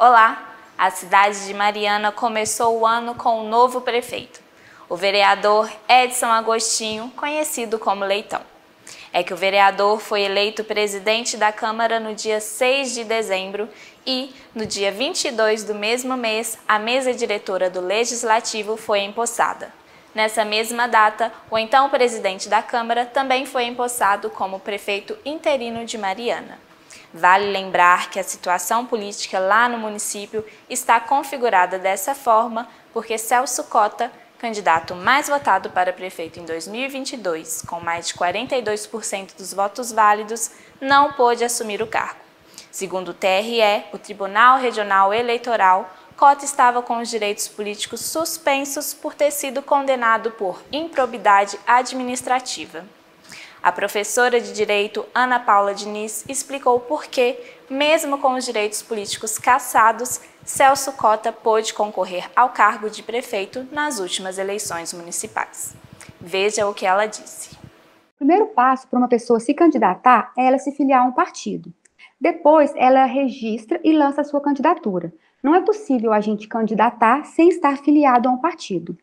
Olá! A cidade de Mariana começou o ano com um novo prefeito, o vereador Edson Agostinho, conhecido como Leitão. É que o vereador foi eleito presidente da Câmara no dia 6 de dezembro e, no dia 22 do mesmo mês, a mesa diretora do Legislativo foi empossada. Nessa mesma data, o então presidente da Câmara também foi empossado como prefeito interino de Mariana. Vale lembrar que a situação política lá no município está configurada dessa forma porque Celso Cota, candidato mais votado para prefeito em 2022, com mais de 42% dos votos válidos, não pôde assumir o cargo. Segundo o TRE, o Tribunal Regional Eleitoral, Cota estava com os direitos políticos suspensos por ter sido condenado por improbidade administrativa. A professora de Direito Ana Paula Diniz explicou por que, mesmo com os direitos políticos cassados, Celso Cota pôde concorrer ao cargo de prefeito nas últimas eleições municipais. Veja o que ela disse. O primeiro passo para uma pessoa se candidatar é ela se filiar a um partido. Depois, ela registra e lança a sua candidatura. Não é possível a gente candidatar sem estar filiado a um partido.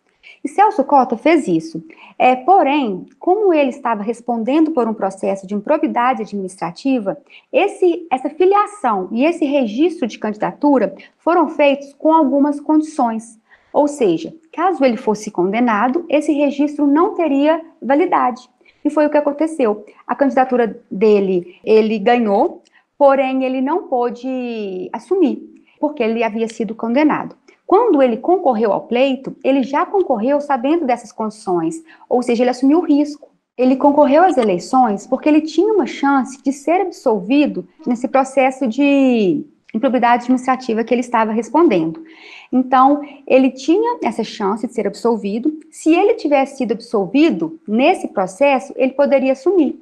E Celso Cota fez isso. É, porém, como ele estava respondendo por um processo de improbidade administrativa, esse, essa filiação e esse registro de candidatura foram feitos com algumas condições. Ou seja, caso ele fosse condenado, esse registro não teria validade. E foi o que aconteceu. A candidatura dele, ele ganhou, porém ele não pôde assumir, porque ele havia sido condenado. Quando ele concorreu ao pleito, ele já concorreu sabendo dessas condições, ou seja, ele assumiu o risco. Ele concorreu às eleições porque ele tinha uma chance de ser absolvido nesse processo de improbidade administrativa que ele estava respondendo. Então, ele tinha essa chance de ser absolvido. Se ele tivesse sido absolvido nesse processo, ele poderia assumir.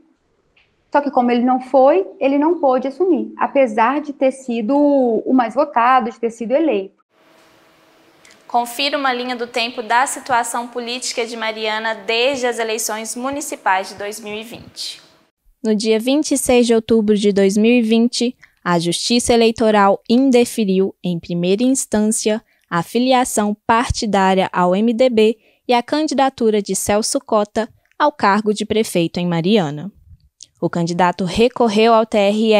Só que como ele não foi, ele não pôde assumir, apesar de ter sido o mais votado, de ter sido eleito. Confira uma linha do tempo da situação política de Mariana desde as eleições municipais de 2020. No dia 26 de outubro de 2020, a Justiça Eleitoral indeferiu, em primeira instância, a filiação partidária ao MDB e a candidatura de Celso Cota ao cargo de prefeito em Mariana. O candidato recorreu ao TRE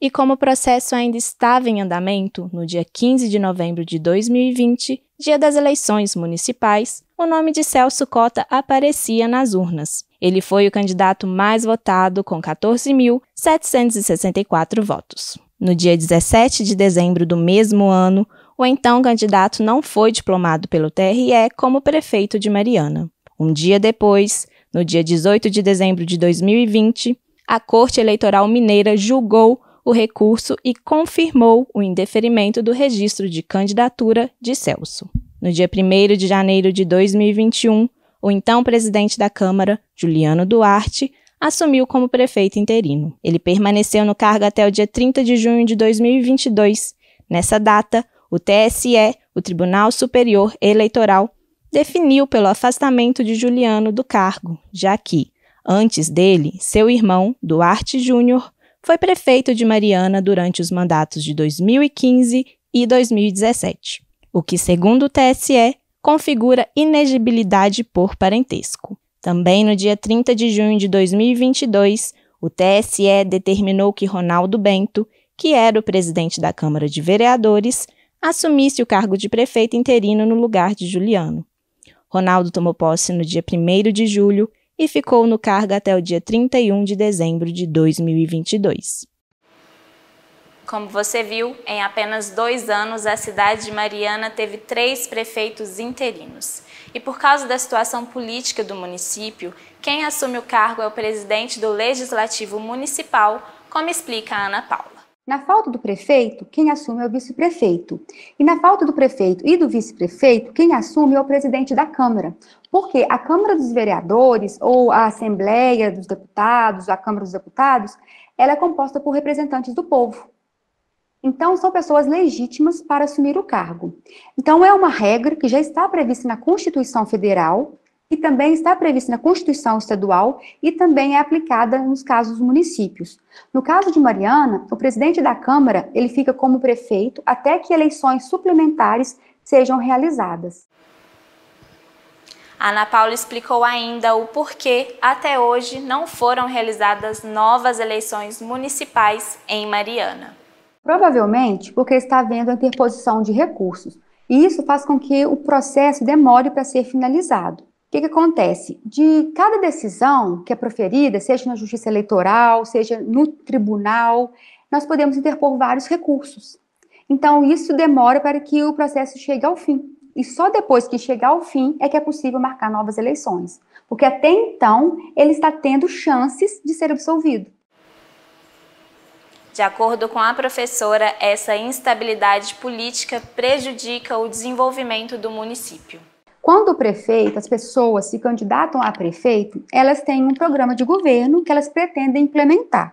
e como o processo ainda estava em andamento, no dia 15 de novembro de 2020, dia das eleições municipais, o nome de Celso Cota aparecia nas urnas. Ele foi o candidato mais votado, com 14.764 votos. No dia 17 de dezembro do mesmo ano, o então candidato não foi diplomado pelo TRE como prefeito de Mariana. Um dia depois, no dia 18 de dezembro de 2020, a Corte Eleitoral Mineira julgou o recurso e confirmou o indeferimento do registro de candidatura de Celso. No dia 1 de janeiro de 2021, o então presidente da Câmara, Juliano Duarte, assumiu como prefeito interino. Ele permaneceu no cargo até o dia 30 de junho de 2022. Nessa data, o TSE, o Tribunal Superior Eleitoral, definiu pelo afastamento de Juliano do cargo, já que, antes dele, seu irmão, Duarte Júnior, foi prefeito de Mariana durante os mandatos de 2015 e 2017, o que, segundo o TSE, configura inegibilidade por parentesco. Também no dia 30 de junho de 2022, o TSE determinou que Ronaldo Bento, que era o presidente da Câmara de Vereadores, assumisse o cargo de prefeito interino no lugar de Juliano. Ronaldo tomou posse no dia 1 de julho e ficou no cargo até o dia 31 de dezembro de 2022. Como você viu, em apenas dois anos, a cidade de Mariana teve três prefeitos interinos. E por causa da situação política do município, quem assume o cargo é o presidente do Legislativo Municipal, como explica a Ana Paula. Na falta do prefeito, quem assume é o vice-prefeito. E na falta do prefeito e do vice-prefeito, quem assume é o presidente da Câmara. Porque a Câmara dos Vereadores, ou a Assembleia dos Deputados, a Câmara dos Deputados, ela é composta por representantes do povo. Então, são pessoas legítimas para assumir o cargo. Então, é uma regra que já está prevista na Constituição Federal, e também está prevista na Constituição Estadual e também é aplicada nos casos dos municípios. No caso de Mariana, o presidente da Câmara, ele fica como prefeito até que eleições suplementares sejam realizadas. Ana Paula explicou ainda o porquê até hoje não foram realizadas novas eleições municipais em Mariana. Provavelmente porque está havendo a interposição de recursos. E isso faz com que o processo demore para ser finalizado. O que, que, acontece? De cada decisão que é proferida, seja na justiça eleitoral, seja no tribunal, nós podemos interpor vários recursos. Então, isso demora para que o processo chegue ao fim. E só depois que chegar ao fim é que é possível marcar novas eleições. Porque até então, ele está tendo chances de ser absolvido. De acordo com a professora, essa instabilidade política prejudica o desenvolvimento do município. Quando o prefeito, as pessoas se candidatam a prefeito, elas têm um programa de governo que elas pretendem implementar.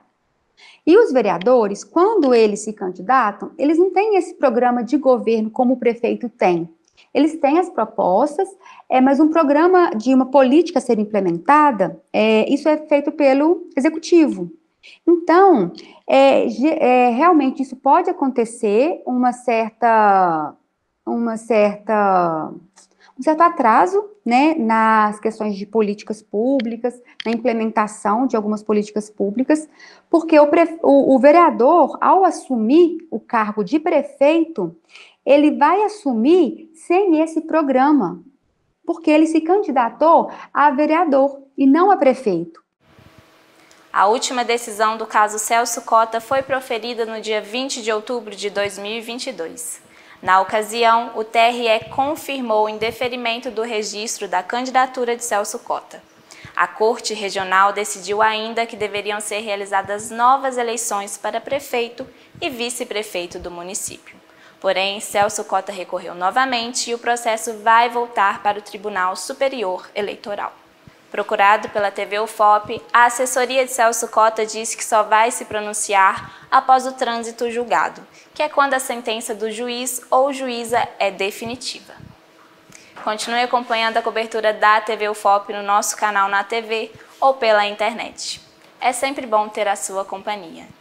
E os vereadores, quando eles se candidatam, eles não têm esse programa de governo como o prefeito tem. Eles têm as propostas, é, mas um programa de uma política ser implementada, é, isso é feito pelo executivo. Então, é, é, realmente isso pode acontecer uma certa, uma certa um certo tá atraso né, nas questões de políticas públicas, na implementação de algumas políticas públicas, porque o, pre, o, o vereador, ao assumir o cargo de prefeito, ele vai assumir sem esse programa, porque ele se candidatou a vereador e não a prefeito. A última decisão do caso Celso Cota foi proferida no dia 20 de outubro de 2022. Na ocasião, o TRE confirmou o indeferimento do registro da candidatura de Celso Cota. A Corte Regional decidiu ainda que deveriam ser realizadas novas eleições para prefeito e vice-prefeito do município. Porém, Celso Cota recorreu novamente e o processo vai voltar para o Tribunal Superior Eleitoral. Procurado pela TV UFOP, a assessoria de Celso Cota diz que só vai se pronunciar após o trânsito julgado, que é quando a sentença do juiz ou juíza é definitiva. Continue acompanhando a cobertura da TV UFOP no nosso canal na TV ou pela internet. É sempre bom ter a sua companhia.